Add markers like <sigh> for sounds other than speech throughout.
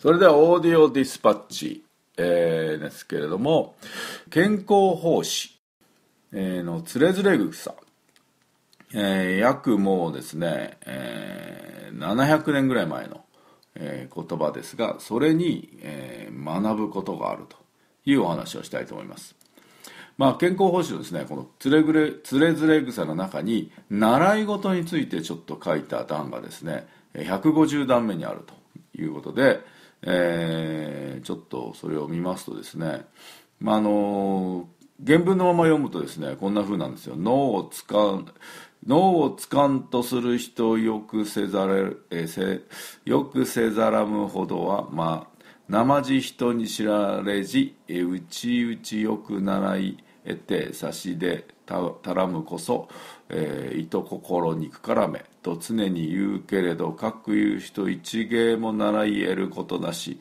それではオーディオディスパッチ、えー、ですけれども健康奉仕、えー、のつれづれ草、えー、約もうですね、えー、700年ぐらい前の、えー、言葉ですがそれに、えー、学ぶことがあるというお話をしたいと思います。まあ、健康報酬ですねこのつれぐれ「つれづれ草」の中に習い事についてちょっと書いた段がですね150段目にあるということで、えー、ちょっとそれを見ますとですね、まあ、あの原文のまま読むとですねこんな風なんですよ脳を使う脳をつかんとする人をよくせざれえせよくせざらむほどはまあなまじ人に知られじうちうちよく習い得て差しでたらむこそ、えー、意図心肉からめと常に言うけれど各言う人一芸も習い得ることなし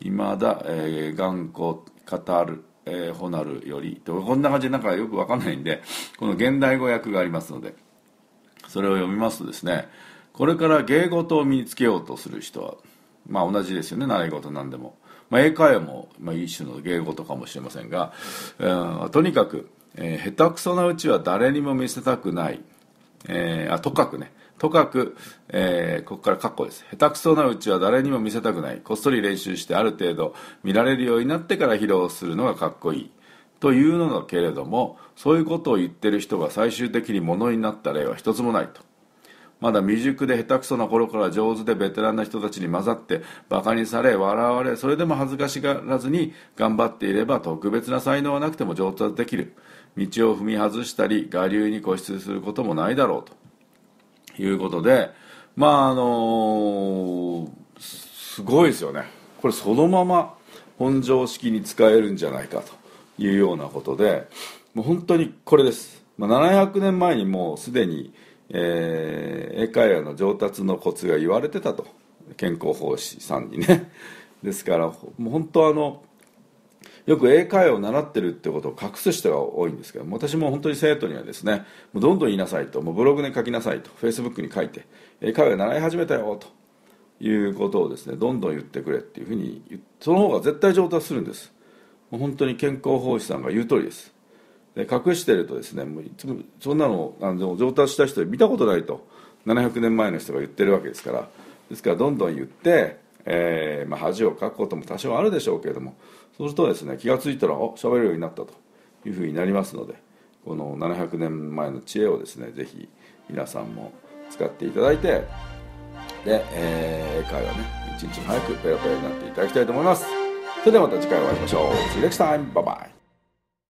いまだ、えー、頑固語る、えー、ほなるよりとこんな感じでなんかよくわかんないんでこの現代語訳がありますのでそれを読みますとですねこれから芸事を身につけようとする人はまあ同じですよね習い事なんでも。まあ、英会話も、まあ、一種の芸事かもしれませんが、うん、とにかく、えー、下手くそなうちは誰にも見せたくない、えー、あとかくねとかく、えー、ここからッコです下手くそなうちは誰にも見せたくないこっそり練習してある程度見られるようになってから披露するのがかっこいいというのだけれどもそういうことを言ってる人が最終的にものになった例は一つもないとまだ未熟で下手くそな頃から上手でベテランな人たちに混ざってバカにされ笑われそれでも恥ずかしがらずに頑張っていれば特別な才能はなくても上達できる道を踏み外したり我流に固執することもないだろうということでまああのすごいですよねこれそのまま本常識に使えるんじゃないかというようなことでもう本当にこれです、まあ、700年前にもうすでにえー、英会話の上達のコツが言われてたと健康法師さんにね <laughs> ですからもう本当あのよく英会話を習ってるってことを隠す人が多いんですけど私も本当に生徒にはですねもうどんどん言いなさいともうブログで書きなさいとフェイスブックに書いて英会話習い始めたよということをですねどんどん言ってくれっていうふうにその方が絶対上達するんですもう本当に健康法師さんが言う通りです隠してるとですねもういつもそんなのあの上達した人見たことないと700年前の人が言ってるわけですからですからどんどん言って、えーまあ、恥をかくことも多少あるでしょうけれどもそうするとですね気が付いたらおしゃべるようになったというふうになりますのでこの700年前の知恵をですねぜひ皆さんも使っていただいてで、えー、会話ね一日も早くペラペラになっていただきたいと思いますそれではまた次回お会いしましょう See you next time! Bye bye!